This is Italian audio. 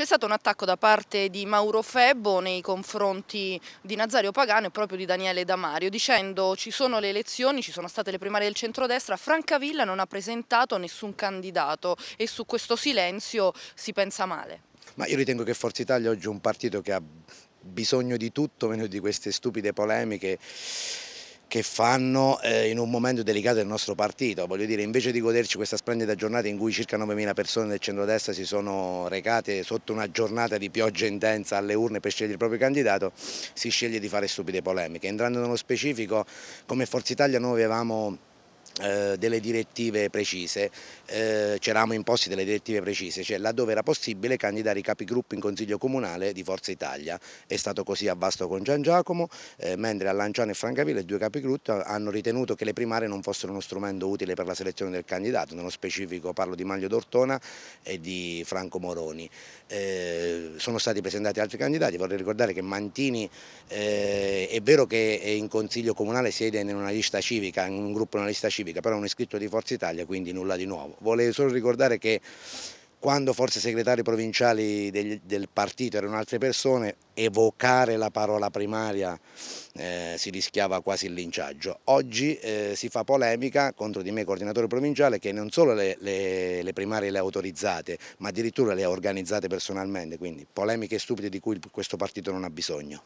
C'è stato un attacco da parte di Mauro Febbo nei confronti di Nazario Pagano e proprio di Daniele Damario dicendo ci sono le elezioni, ci sono state le primarie del centrodestra, Francavilla non ha presentato nessun candidato e su questo silenzio si pensa male. Ma io ritengo che Forza Italia oggi è un partito che ha bisogno di tutto meno di queste stupide polemiche che fanno eh, in un momento delicato del nostro partito. Voglio dire, invece di goderci questa splendida giornata in cui circa 9.000 persone del centrodestra si sono recate sotto una giornata di pioggia intensa alle urne per scegliere il proprio candidato, si sceglie di fare stupide polemiche. Entrando nello specifico, come Forza Italia noi avevamo eh, delle direttive precise, eh, c'eravamo imposti delle direttive precise, cioè laddove era possibile candidare i capigruppo in Consiglio Comunale di Forza Italia. È stato così a Vasto con Gian Giacomo, eh, mentre a Lanciano e Francavilla i due capigruppo hanno ritenuto che le primarie non fossero uno strumento utile per la selezione del candidato, nello specifico parlo di Maglio D'Ortona e di Franco Moroni. Eh, sono stati presentati altri candidati, vorrei ricordare che Mantini eh, è vero che è in Consiglio Comunale siede in una lista civica, in un gruppo in una lista civica, civica, però è un iscritto di Forza Italia, quindi nulla di nuovo. Volevo solo ricordare che quando forse i segretari provinciali del, del partito erano altre persone, evocare la parola primaria eh, si rischiava quasi il linciaggio. Oggi eh, si fa polemica contro di me coordinatore provinciale che non solo le, le, le primarie le ha autorizzate, ma addirittura le ha organizzate personalmente, quindi polemiche stupide di cui questo partito non ha bisogno.